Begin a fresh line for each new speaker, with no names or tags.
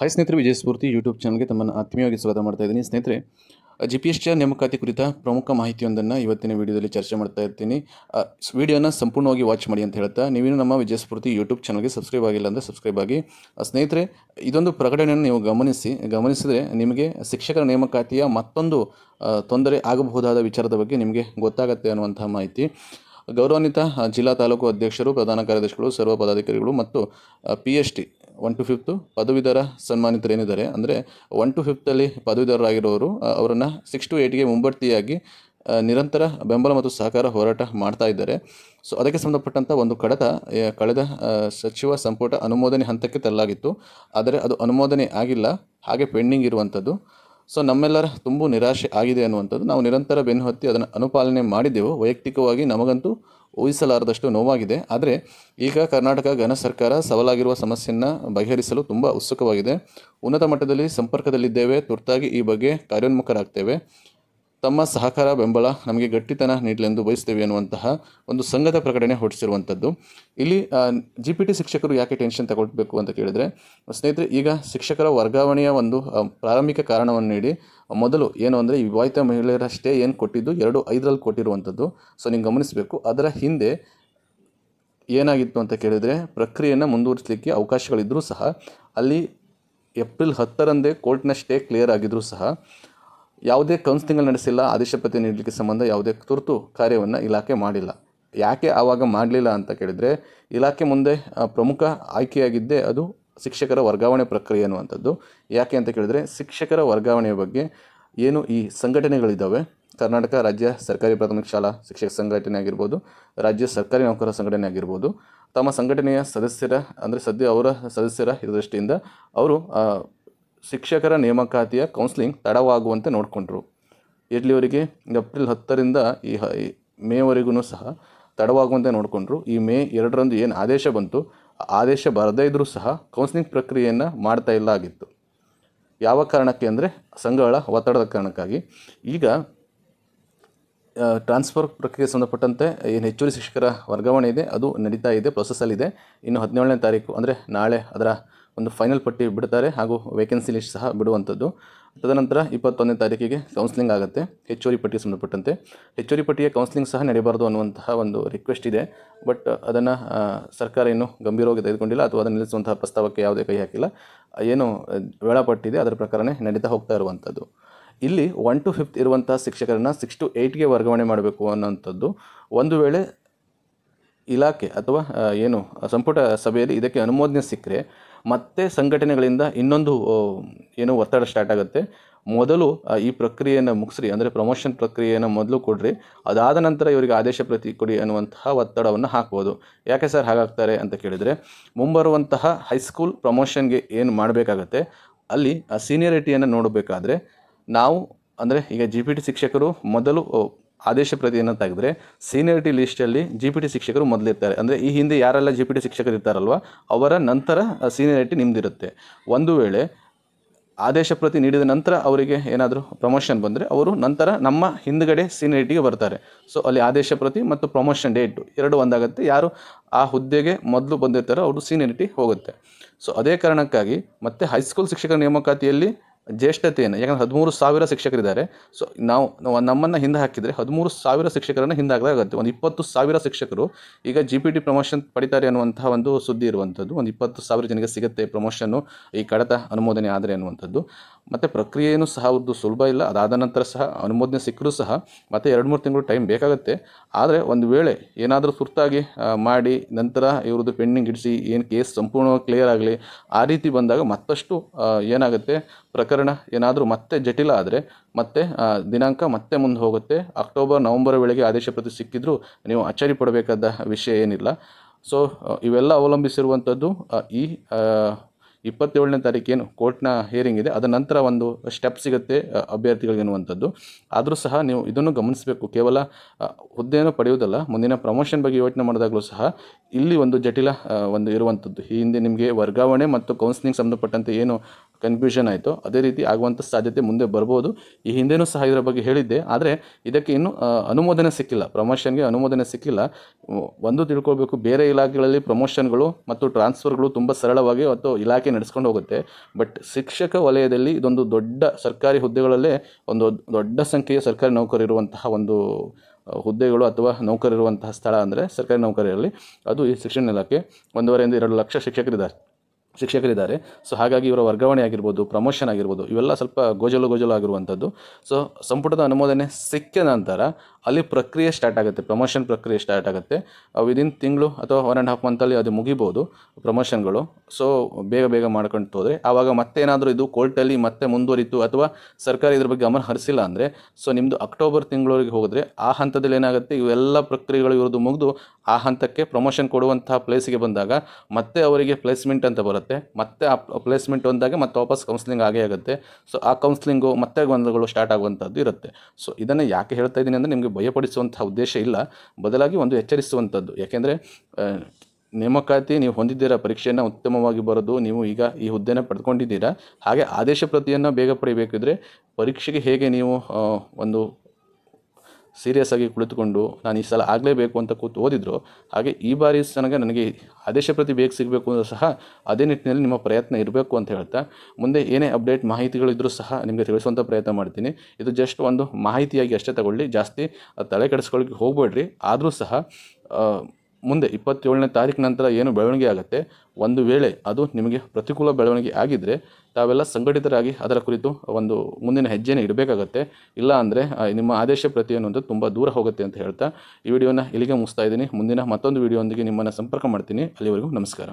hi ಸ್ನೇಹಿತರೆ ವಿಜಯ ಸ್ಫೂರ್ತಿ YouTube ಚಾನಲ್ಗೆ ತಮ್ಮನ್ನು ಆತ್ಮೀಯವಾಗಿ ಸ್ವಾಗತ ಮಾಡ್ತಾ ಇದ್ದೀನಿ ಸ್ನೇಹಿತರೆ ಜಿ ಪಿ ಎಸ್ ಚಾರ್ ನೇಮಕಾತಿ ಕುರಿತ ಪ್ರಮುಖ ಮಾಹಿತಿಯೊಂದನ್ನು ಇವತ್ತಿನ ವಿಡಿಯೋದಲ್ಲಿ ಚರ್ಚೆ ಮಾಡ್ತಾ ಇರ್ತೀನಿ ವಿಡಿಯೋನ ಸಂಪೂರ್ಣವಾಗಿ ವಾಚ್ ಮಾಡಿ ಅಂತ ಹೇಳ್ತಾ ನೀವೇನು ನಮ್ಮ ವಿಜಯ ಸ್ಫೂರ್ತಿ ಯೂಟ್ಯೂಬ್ ಚಾನಲ್ಗೆ ಸಬ್ಸ್ಕ್ರೈಬ್ ಆಗಿಲ್ಲ ಅಂದರೆ ಸಬ್ಸ್ಕ್ರೈಬ್ ಆಗಿ ಸ್ನೇಹಿತರೆ ಇದೊಂದು ಪ್ರಕಟಣೆಯನ್ನು ನೀವು ಗಮನಿಸಿ ಗಮನಿಸಿದರೆ ನಿಮಗೆ ಶಿಕ್ಷಕರ ನೇಮಕಾತಿಯ ಮತ್ತೊಂದು ತೊಂದರೆ ಆಗಬಹುದಾದ ವಿಚಾರದ ಬಗ್ಗೆ ನಿಮಗೆ ಗೊತ್ತಾಗುತ್ತೆ ಅನ್ನುವಂಥ ಮಾಹಿತಿ ಗೌರವಾನ್ವಿತ ಜಿಲ್ಲಾ ತಾಲೂಕು ಅಧ್ಯಕ್ಷರು ಪ್ರಧಾನ ಕಾರ್ಯದರ್ಶಿಗಳು ಸರ್ವ ಪದಾಧಿಕಾರಿಗಳು ಮತ್ತು P H T one two fifth ಪದವೀಧರ ಸನ್ಮಾನಿತರೇನಿದ್ದಾರೆ ಅಂದರೆ ಒನ್ ಟು ಫಿಫ್ತಲ್ಲಿ ಪದವೀಧರರಾಗಿರೋರು ಅವರನ್ನು ಸಿಕ್ಸ್ ಟು ಏಯ್ಟ್ಗೆ ಮುಂಬಡ್ತಿಯಾಗಿ ನಿರಂತರ ಬೆಂಬಲ ಮತ್ತು ಸಹಕಾರ ಹೋರಾಟ ಮಾಡ್ತಾ ಇದ್ದಾರೆ ಸೊ ಅದಕ್ಕೆ ಸಂಬಂಧಪಟ್ಟಂಥ ಒಂದು ಕಡತ ಕಳೆದ ಸಚಿವ ಸಂಪುಟ ಅನುಮೋದನೆ ಹಂತಕ್ಕೆ ತರಲಾಗಿತ್ತು ಆದರೆ ಅದು ಅನುಮೋದನೆ ಆಗಿಲ್ಲ ಹಾಗೆ ಪೆಂಡಿಂಗ್ ಇರುವಂಥದ್ದು ಸೊ ನಮ್ಮೆಲ್ಲರ ತುಂಬ ನಿರಾಶೆ ಆಗಿದೆ ಅನ್ನುವಂಥದ್ದು ನಾವು ನಿರಂತರ ಬೆನ್ನು ಹತ್ತಿ ಅದನ್ನು ಅನುಪಾಲನೆ ಮಾಡಿದ್ದೆವು ವೈಯಕ್ತಿಕವಾಗಿ ನಮಗಂತೂ ಊಹಿಸಲಾರದಷ್ಟು ನೋವಾಗಿದೆ ಆದರೆ ಈಗ ಕರ್ನಾಟಕ ಘನ ಸರ್ಕಾರ ಸವಾಲಾಗಿರುವ ಸಮಸ್ಯೆಯನ್ನು ಬಗೆಹರಿಸಲು ತುಂಬ ಉತ್ಸುಕವಾಗಿದೆ ಉನ್ನತ ಮಟ್ಟದಲ್ಲಿ ಸಂಪರ್ಕದಲ್ಲಿದ್ದೇವೆ ತುರ್ತಾಗಿ ಈ ಬಗ್ಗೆ ಕಾರ್ಯೋನ್ಮುಖರಾಗ್ತೇವೆ ತಮ್ಮ ಸಹಕಾರ ಬೆಂಬಲ ನಮಗೆ ಗಟ್ಟಿತನ ನೀಡಲೆಂದು ಬಯಸ್ತೇವೆ ಎನ್ನುವಂತಹ ಒಂದು ಸಂಘದ ಪ್ರಕಟಣೆ ಹೊರಡಿಸಿರುವಂಥದ್ದು ಇಲ್ಲಿ ಜಿ ಪಿ ಟಿ ಶಿಕ್ಷಕರು ಯಾಕೆ ಟೆನ್ಷನ್ ತಗೊಳ್ಬೇಕು ಅಂತ ಕೇಳಿದರೆ ಸ್ನೇಹಿತರೆ ಈಗ ಶಿಕ್ಷಕರ ವರ್ಗಾವಣೆಯ ಒಂದು ಪ್ರಾರಂಭಿಕ ಕಾರಣವನ್ನು ನೀಡಿ ಮೊದಲು ಏನು ಅಂದರೆ ಈ ವಿವಾಹಿತ ಮಹಿಳೆಯರಷ್ಟೇ ಏನು ಕೊಟ್ಟಿದ್ದು ಎರಡು ಐದರಲ್ಲಿ ಕೊಟ್ಟಿರುವಂಥದ್ದು ಸೊ ನೀವು ಗಮನಿಸಬೇಕು ಅದರ ಹಿಂದೆ ಏನಾಗಿತ್ತು ಅಂತ ಕೇಳಿದರೆ ಪ್ರಕ್ರಿಯೆಯನ್ನು ಮುಂದುವರಿಸಲಿಕ್ಕೆ ಅವಕಾಶಗಳಿದ್ದರೂ ಸಹ ಅಲ್ಲಿ ಏಪ್ರಿಲ್ ಹತ್ತರಂದೇ ಕೋರ್ಟ್ನ ಸ್ಟೇ ಕ್ಲಿಯರ್ ಆಗಿದ್ದರೂ ಸಹ ಯಾವುದೇ ಕೌನ್ಸಿಲಿಂಗಲ್ಲಿ ನಡೆಸಿಲ್ಲ ಆದೇಶ ಪತ್ರ ನೀಡಲಿಕ್ಕೆ ಸಂಬಂಧ ಯಾವುದೇ ತುರ್ತು ಕಾರ್ಯವನ್ನು ಇಲಾಖೆ ಮಾಡಿಲ್ಲ ಯಾಕೆ ಆವಾಗ ಮಾಡಲಿಲ್ಲ ಅಂತ ಕೇಳಿದರೆ ಇಲಾಖೆ ಮುಂದೆ ಪ್ರಮುಖ ಆಯ್ಕೆಯಾಗಿದ್ದೇ ಅದು ಶಿಕ್ಷಕರ ವರ್ಗಾವಣೆ ಪ್ರಕ್ರಿಯೆ ಅನ್ನುವಂಥದ್ದು ಯಾಕೆ ಅಂತ ಕೇಳಿದರೆ ಶಿಕ್ಷಕರ ವರ್ಗಾವಣೆಯ ಬಗ್ಗೆ ಏನು ಈ ಸಂಘಟನೆಗಳಿದ್ದಾವೆ ಕರ್ನಾಟಕ ರಾಜ್ಯ ಸರ್ಕಾರಿ ಪ್ರಾಥಮಿಕ ಶಾಲಾ ಶಿಕ್ಷಕ ಸಂಘಟನೆ ಆಗಿರ್ಬೋದು ರಾಜ್ಯ ಸರ್ಕಾರಿ ನೌಕರರ ಸಂಘಟನೆ ಆಗಿರ್ಬೋದು ತಮ್ಮ ಸಂಘಟನೆಯ ಸದಸ್ಯರ ಅಂದರೆ ಸದ್ಯ ಅವರ ಸದಸ್ಯರ ದೃಷ್ಟಿಯಿಂದ ಅವರು ಶಿಕ್ಷಕರ ನೇಮಕಾತಿಯ ಕೌನ್ಸಿಲಿಂಗ್ ತಡವಾಗುವಂತೆ ನೋಡಿಕೊಂಡ್ರು ಇಲ್ಲಿವರೆಗೆ ಏಪ್ರಿಲ್ ಹತ್ತರಿಂದ ಈ ಮೇವರೆಗೂ ಸಹ ತಡವಾಗುವಂತೆ ನೋಡಿಕೊಂಡ್ರು ಈ ಮೇ ಎರಡರಂದು ಏನು ಆದೇಶ ಬಂತು ಆದೇಶ ಬರದೇ ಇದ್ದರೂ ಸಹ ಕೌನ್ಸಿಲಿಂಗ್ ಪ್ರಕ್ರಿಯೆಯನ್ನು ಮಾಡ್ತಾ ಇಲ್ಲ ಆಗಿತ್ತು ಯಾವ ಕಾರಣಕ್ಕೆ ಅಂದರೆ ಸಂಘಗಳ ಒತ್ತಡದ ಕಾರಣಕ್ಕಾಗಿ ಈಗ ಟ್ರಾನ್ಸ್ಫರ್ ಪ್ರಕ್ರಿಯೆ ಸಂಬಂಧಪಟ್ಟಂತೆ ಏನು ಹೆಚ್ಚುವರಿ ಶಿಕ್ಷಕರ ವರ್ಗಾವಣೆ ಇದೆ ಅದು ನಡೀತಾ ಇದೆ ಪ್ರೊಸೆಸ್ಸಲ್ಲಿದೆ ಇನ್ನು ಹದಿನೇಳನೇ ತಾರೀಕು ಅಂದರೆ ನಾಳೆ ಅದರ ಒಂದು ಫೈನಲ್ ಪಟ್ಟಿ ಬಿಡ್ತಾರೆ ಹಾಗೂ ವೇಕೆನ್ಸಿ ಲಿಸ್ಟ್ ಸಹ ಬಿಡುವಂಥದ್ದು ತದನಂತರ ಇಪ್ಪತ್ತೊಂದನೇ ತಾರೀಕಿಗೆ ಕೌನ್ಸಿಲಿಂಗ್ ಆಗುತ್ತೆ ಹೆಚ್ಚುವರಿ ಪಟ್ಟಿಗೆ ಸಂಬಂಧಪಟ್ಟಂತೆ ಹೆಚ್ಚುವರಿ ಪಟ್ಟಿಯ ಕೌನ್ಸಿಲಿಂಗ್ ಸಹ ನಡೆಯಬಾರ್ದು ಅನ್ನುವಂತಹ ಒಂದು ರಿಕ್ವೆಸ್ಟ್ ಇದೆ ಬಟ್ ಅದನ್ನು ಸರ್ಕಾರ ಏನು ಗಂಭೀರವಾಗಿ ತೆಗೆದುಕೊಂಡಿಲ್ಲ ಅಥವಾ ಅದನ್ನು ನಿಲ್ಲಿಸುವಂತಹ ಪ್ರಸ್ತಾವಕ್ಕೆ ಯಾವುದೇ ಕೈ ಹಾಕಿಲ್ಲ ಏನು ವೇಳಾಪಟ್ಟಿದೆ ಅದರ ಪ್ರಕಾರನೇ ನಡೀತಾ ಹೋಗ್ತಾ ಇರುವಂಥದ್ದು ಇಲ್ಲಿ ಒನ್ ಟು ಫಿಫ್ತ್ ಇರುವಂಥ ಶಿಕ್ಷಕರನ್ನು ಸಿಕ್ಸ್ ಟು ಏಯ್ಟ್ಗೆ ವರ್ಗಾವಣೆ ಮಾಡಬೇಕು ಅನ್ನೋಂಥದ್ದು ಒಂದು ವೇಳೆ ಇಲಾಖೆ ಅಥವಾ ಏನು ಸಂಪುಟ ಸಭೆಯಲ್ಲಿ ಇದಕ್ಕೆ ಅನುಮೋದನೆ ಸಿಕ್ಕರೆ ಮತ್ತೆ ಸಂಘಟನೆಗಳಿಂದ ಇನ್ನೊಂದು ಏನು ಒತ್ತಡ ಸ್ಟಾರ್ಟ್ ಆಗುತ್ತೆ ಮೊದಲು ಈ ಪ್ರಕ್ರಿಯೆಯನ್ನು ಮುಗಿಸ್ರಿ ಅಂದರೆ ಪ್ರಮೋಷನ್ ಪ್ರಕ್ರಿಯೆಯನ್ನು ಮೊದಲು ಕೊಡ್ರಿ ಅದಾದ ನಂತರ ಇವರಿಗೆ ಆದೇಶ ಪ್ರತಿ ಕೊಡಿ ಅನ್ನುವಂತಹ ಒತ್ತಡವನ್ನು ಹಾಕ್ಬೋದು ಯಾಕೆ ಸರ್ ಹಾಗಾಗ್ತಾರೆ ಅಂತ ಕೇಳಿದರೆ ಮುಂಬರುವಂತಹ ಹೈಸ್ಕೂಲ್ ಪ್ರಮೋಷನ್ಗೆ ಏನು ಮಾಡಬೇಕಾಗತ್ತೆ ಅಲ್ಲಿ ಆ ಸೀನಿಯರಿಟಿಯನ್ನು ನೋಡಬೇಕಾದ್ರೆ ನಾವು ಅಂದರೆ ಈಗ ಜಿ ಪಿ ಟಿ ಶಿಕ್ಷಕರು ಮೊದಲು ಆದೇಶ ಪ್ರತಿಯನ್ನು ತೆಗೆದ್ರೆ ಸೀನಿಯರಿಟಿ ಲಿಸ್ಟಲ್ಲಿ ಜಿ ಪಿ ಟಿ ಶಿಕ್ಷಕರು ಮೊದಲಿರ್ತಾರೆ ಅಂದರೆ ಈ ಹಿಂದೆ ಯಾರೆಲ್ಲ ಜಿ ಪಿ ಟಿ ಶಿಕ್ಷಕರು ಇರ್ತಾರಲ್ವ ಅವರ ನಂತರ ಸೀನಿಯರಿಟಿ ನಿಮ್ಮದಿರುತ್ತೆ ಒಂದು ವೇಳೆ ಆದೇಶ ಪ್ರತಿ ನೀಡಿದ ನಂತರ ಅವರಿಗೆ ಏನಾದರೂ ಪ್ರಮೋಷನ್ ಬಂದರೆ ಅವರು ನಂತರ ನಮ್ಮ ಹಿಂದ್ಗಡೆ ಸೀನಿಯರಿಟಿಗೆ ಬರ್ತಾರೆ ಸೊ ಅಲ್ಲಿ ಆದೇಶ ಪ್ರತಿ ಮತ್ತು ಪ್ರಮೋಷನ್ ಡೇಟು ಎರಡು ಒಂದಾಗುತ್ತೆ ಯಾರು ಆ ಹುದ್ದೆಗೆ ಮೊದಲು ಬಂದಿರ್ತಾರೋ ಅವರು ಸೀನಿಯರಿಟಿ ಹೋಗುತ್ತೆ ಸೊ ಅದೇ ಕಾರಣಕ್ಕಾಗಿ ಮತ್ತು ಹೈಸ್ಕೂಲ್ ಶಿಕ್ಷಕರ ನೇಮಕಾತಿಯಲ್ಲಿ ಜ್ಯೇಷ್ಠತೆಯನ್ನು ಯಾಕಂದರೆ ಹದಿಮೂರು ಸಾವಿರ ಶಿಕ್ಷಕರಿದ್ದಾರೆ ಸೊ ನಾವು ನಮ್ಮನ್ನು ಹಿಂದೆ ಹಾಕಿದರೆ ಹದಿಮೂರು ಸಾವಿರ ಶಿಕ್ಷಕರನ್ನು ಹಿಂದೆ ಆಗುತ್ತೆ ಒಂದು ಇಪ್ಪತ್ತು ಸಾವಿರ ಶಿಕ್ಷಕರು ಈಗ ಜಿ ಪಿ ಟಿ ಪ್ರಮೋಷನ್ ಪಡಿತಾರೆ ಅನ್ನುವಂತಹ ಒಂದು ಸುದ್ದಿ ಇರುವಂಥದ್ದು ಒಂದು ಇಪ್ಪತ್ತು ಸಾವಿರ ಜನಕ್ಕೆ ಸಿಗುತ್ತೆ ಪ್ರಮೋಷನ್ನು ಈ ಕಡತ ಅನುಮೋದನೆ ಆದರೆ ಅನ್ನುವಂಥದ್ದು ಮತ್ತು ಪ್ರಕ್ರಿಯೆಯೂ ಸಹ ಅವ್ರದ್ದು ಸುಲಭ ಇಲ್ಲ ಅದಾದ ನಂತರ ಸಹ ಅನುಮೋದನೆ ಸಿಕ್ಕರೂ ಸಹ ಮತ್ತು ಎರಡು ಮೂರು ತಿಂಗಳು ಟೈಮ್ ಬೇಕಾಗುತ್ತೆ ಆದರೆ ಒಂದು ವೇಳೆ ಏನಾದರೂ ತುರ್ತಾಗಿ ಮಾಡಿ ನಂತರ ಇವ್ರದ್ದು ಪೆಂಡಿಂಗ್ ಇಡಿಸಿ ಏನು ಕೇಸ್ ಸಂಪೂರ್ಣವಾಗಿ ಕ್ಲಿಯರ್ ಆಗಲಿ ಆ ರೀತಿ ಬಂದಾಗ ಮತ್ತಷ್ಟು ಏನಾಗುತ್ತೆ ಪ್ರಕರಣ ಏನಾದರೂ ಮತ್ತೆ ಜಟಿಲ ಆದರೆ ಮತ್ತೆ ದಿನಾಂಕ ಮತ್ತೆ ಮುಂದೆ ಹೋಗುತ್ತೆ ಅಕ್ಟೋಬರ್ ನವಂಬರ್ ವೇಳೆಗೆ ಆದೇಶ ಪ್ರತಿ ಸಿಕ್ಕಿದ್ರೂ ನೀವು ಅಚ್ಚರಿ ಪಡಬೇಕಾದ ವಿಷಯ ಏನಿಲ್ಲ ಸೊ ಇವೆಲ್ಲ ಅವಲಂಬಿಸಿರುವಂಥದ್ದು ಈ ಇಪ್ಪತ್ತೇಳನೇ ತಾರೀಕೇನು ಕೋರ್ಟ್ನ ಹಿಯರಿಂಗ್ ಇದೆ ಅದರ ನಂತರ ಒಂದು ಸ್ಟೆಪ್ ಸಿಗುತ್ತೆ ಅಭ್ಯರ್ಥಿಗಳಿಗೆ ಅನ್ನುವಂಥದ್ದು ಆದರೂ ಸಹ ನೀವು ಇದನ್ನು ಗಮನಿಸಬೇಕು ಕೇವಲ ಹುದ್ದೆಯನ್ನು ಪಡೆಯುವುದಲ್ಲ ಮುಂದಿನ ಪ್ರಮೋಷನ್ ಬಗ್ಗೆ ಯೋಚನೆ ಮಾಡಿದಾಗಲೂ ಸಹ ಇಲ್ಲಿ ಒಂದು ಜಟಿಲ ಒಂದು ಇರುವಂಥದ್ದು ಈ ಹಿಂದೆ ನಿಮಗೆ ವರ್ಗಾವಣೆ ಮತ್ತು ಕೌನ್ಸಿಲಿಂಗ್ ಸಂಬಂಧಪಟ್ಟಂತೆ ಏನು ಕನ್ಫ್ಯೂಷನ್ ಆಯಿತು ಅದೇ ರೀತಿ ಆಗುವಂಥ ಸಾಧ್ಯತೆ ಮುಂದೆ ಬರ್ಬೋದು ಈ ಹಿಂದೆನೂ ಸಹ ಇದರ ಬಗ್ಗೆ ಹೇಳಿದ್ದೆ ಆದರೆ ಇದಕ್ಕೆ ಇನ್ನೂ ಅನುಮೋದನೆ ಸಿಕ್ಕಿಲ್ಲ ಪ್ರಮೋಷನ್ಗೆ ಅನುಮೋದನೆ ಸಿಕ್ಕಿಲ್ಲ ಒಂದು ತಿಳ್ಕೊಳ್ಬೇಕು ಬೇರೆ ಇಲಾಖೆಗಳಲ್ಲಿ ಪ್ರಮೋಷನ್ಗಳು ಮತ್ತು ಟ್ರಾನ್ಸ್ಫರ್ಗಳು ತುಂಬ ಸರಳವಾಗಿ ಮತ್ತು ಇಲಾಖೆ ನಡೆಸ್ಕೊಂಡು ಹೋಗುತ್ತೆ ಬಟ್ ಶಿಕ್ಷಕ ವಲಯದಲ್ಲಿ ಇದೊಂದು ದೊಡ್ಡ ಸರ್ಕಾರಿ ಹುದ್ದೆಗಳಲ್ಲೇ ಒಂದು ದೊಡ್ಡ ಸಂಖ್ಯೆಯ ಸರ್ಕಾರಿ ನೌಕರಿರುವಂತಹ ಒಂದು ಹುದ್ದೆಗಳು ಅಥವಾ ನೌಕರಿರುವಂತಹ ಸ್ಥಳ ಅಂದರೆ ಸರ್ಕಾರಿ ನೌಕರಿಯಲ್ಲಿ ಅದು ಈ ಶಿಕ್ಷಣ ಇಲಾಖೆ ಒಂದೂವರೆಯಿಂದ ಎರಡು ಲಕ್ಷ ಶಿಕ್ಷಕರಿದ್ದಾರೆ ಶಿಕ್ಷಕರಿದ್ದಾರೆ ಸೊ ಹಾಗಾಗಿ ಇವರ ವರ್ಗಾವಣೆ ಆಗಿರ್ಬೋದು ಪ್ರಮೋಷನ್ ಆಗಿರ್ಬೋದು ಇವೆಲ್ಲ ಸ್ವಲ್ಪ ಗೋಜಲು ಗೋಜಲು ಆಗಿರುವಂಥದ್ದು ಸೊ ಸಂಪುಟದ ಅನುಮೋದನೆ ಸಿಕ್ಕ ನಂತರ ಅಲ್ಲಿ ಪ್ರಕ್ರಿಯೆ ಸ್ಟಾರ್ಟ್ ಆಗುತ್ತೆ ಪ್ರಮೋಷನ್ ಪ್ರಕ್ರಿಯೆ ಸ್ಟಾರ್ಟ್ ಆಗುತ್ತೆ ವಿದಿನ್ uh, ತಿಂಗಳು ಅಥವಾ ಒನ್ ಆ್ಯಂಡ್ ಹಾಫ್ ಮಂತಲ್ಲಿ ಅದು ಮುಗಿಬೋದು ಪ್ರಮೋಷನ್ಗಳು ಸೊ ಬೇಗ ಬೇಗ ಮಾಡ್ಕೊಂಡು ಹೋದರೆ ಆವಾಗ ಮತ್ತೇನಾದರೂ ಇದು ಕೋರ್ಟಲ್ಲಿ ಮತ್ತೆ ಮುಂದುವರಿತು ಅಥವಾ ಸರ್ಕಾರ ಇದ್ರ ಬಗ್ಗೆ ಗಮನ ಹರಿಸಿಲ್ಲ ಅಂದರೆ ಸೊ ನಿಮ್ಮದು ಅಕ್ಟೋಬರ್ ತಿಂಗಳವರೆಗೆ ಹೋದರೆ ಆ ಹಂತದಲ್ಲಿ ಏನಾಗುತ್ತೆ ಇವೆಲ್ಲ ಪ್ರಕ್ರಿಯೆಗಳು ಇವ್ರದ್ದು ಮುಗಿದು ಆ ಹಂತಕ್ಕೆ ಪ್ರಮೋಷನ್ ಕೊಡುವಂತಹ ಪ್ಲೇಸಿಗೆ ಬಂದಾಗ ಮತ್ತೆ ಅವರಿಗೆ ಪ್ಲೇಸ್ಮೆಂಟ್ ಅಂತ ಬರುತ್ತೆ ಆಗುತ್ತೆ ಮತ್ತೆ ಆ ಪ್ಲೇಸ್ಮೆಂಟ್ ಒಂದಾಗ ಮತ್ತೆ ವಾಪಸ್ ಕೌನ್ಸಿಲಿಂಗ್ ಆಗೇ ಆಗುತ್ತೆ ಸೊ ಆ ಕೌನ್ಸಿಲಿಂಗು ಮತ್ತೆ ಗೊಂದಲಗಳು ಸ್ಟಾರ್ಟ್ ಆಗುವಂಥದ್ದು ಇರುತ್ತೆ ಸೊ ಇದನ್ನು ಯಾಕೆ ಹೇಳ್ತಾ ಇದ್ದೀನಿ ಅಂದರೆ ನಿಮಗೆ ಭಯಪಡಿಸುವಂಥ ಉದ್ದೇಶ ಇಲ್ಲ ಬದಲಾಗಿ ಒಂದು ಎಚ್ಚರಿಸುವಂಥದ್ದು ಯಾಕೆಂದರೆ ನೇಮಕಾತಿ ನೀವು ಹೊಂದಿದ್ದೀರಾ ಪರೀಕ್ಷೆಯನ್ನು ಉತ್ತಮವಾಗಿ ಬರೋದು ನೀವು ಈಗ ಈ ಹುದ್ದೆಯನ್ನು ಪಡ್ಕೊಂಡಿದ್ದೀರಾ ಹಾಗೆ ಆದೇಶ ಪ್ರತಿಯನ್ನು ಬೇಗ ಪಡಿಬೇಕಿದ್ರೆ ಪರೀಕ್ಷೆಗೆ ಹೇಗೆ ನೀವು ಒಂದು ಸೀರಿಯಸ್ ಆಗಿ ಕುಳಿತುಕೊಂಡು ನಾನು ಈ ಸಲ ಆಗಲೇಬೇಕು ಅಂತ ಕೂತು ಓದಿದ್ರು ಹಾಗೆ ಈ ಬಾರಿ ನನಗೆ ನನಗೆ ಆದೇಶ ಪ್ರತಿ ಬೇಗ ಸಿಗಬೇಕು ಅಂದರೂ ಸಹ ಅದೇ ನಿಟ್ಟಿನಲ್ಲಿ ನಿಮ್ಮ ಪ್ರಯತ್ನ ಇರಬೇಕು ಅಂತ ಹೇಳ್ತಾ ಮುಂದೆ ಏನೇ ಅಪ್ಡೇಟ್ ಮಾಹಿತಿಗಳಿದ್ರೂ ಸಹ ನಿಮಗೆ ತಿಳಿಸುವಂಥ ಪ್ರಯತ್ನ ಮಾಡ್ತೀನಿ ಇದು ಜಸ್ಟ್ ಒಂದು ಮಾಹಿತಿಯಾಗಿ ಅಷ್ಟೇ ತಗೊಳ್ಳಿ ಜಾಸ್ತಿ ತಲೆ ಕೆಡಿಸ್ಕೊಳ್ಳೋಕ್ಕೆ ಹೋಗಬೇಡ್ರಿ ಆದರೂ ಸಹ ಮುಂದೆ ಇಪ್ಪತ್ತೇಳನೇ ತಾರೀಕು ನಂತರ ಏನು ಬೆಳವಣಿಗೆ ಆಗುತ್ತೆ ಒಂದು ವೇಳೆ ಅದು ನಿಮಗೆ ಪ್ರತಿಕೂಲ ಬೆಳವಣಿಗೆ ಆಗಿದ್ದರೆ ತಾವೆಲ್ಲ ಸಂಘಟಿತರಾಗಿ ಅದರ ಕುರಿತು ಒಂದು ಮುಂದಿನ ಹೆಜ್ಜೆನೇ ಇಡಬೇಕಾಗತ್ತೆ ಇಲ್ಲ ಅಂದರೆ ನಿಮ್ಮ ಆದೇಶ ಪ್ರತಿ ಅನ್ನೋದು ತುಂಬ ದೂರ ಹೋಗುತ್ತೆ ಅಂತ ಹೇಳ್ತಾ ಈ ವಿಡಿಯೋನ ಇಲ್ಲಿಗೆ ಮುಗಿಸ್ತಾ ಇದ್ದೀನಿ ಮುಂದಿನ ಮತ್ತೊಂದು ವಿಡಿಯೋಂದಿಗೆ ನಿಮ್ಮನ್ನು ಸಂಪರ್ಕ ಮಾಡ್ತೀನಿ ಅಲ್ಲಿವರೆಗೂ ನಮಸ್ಕಾರ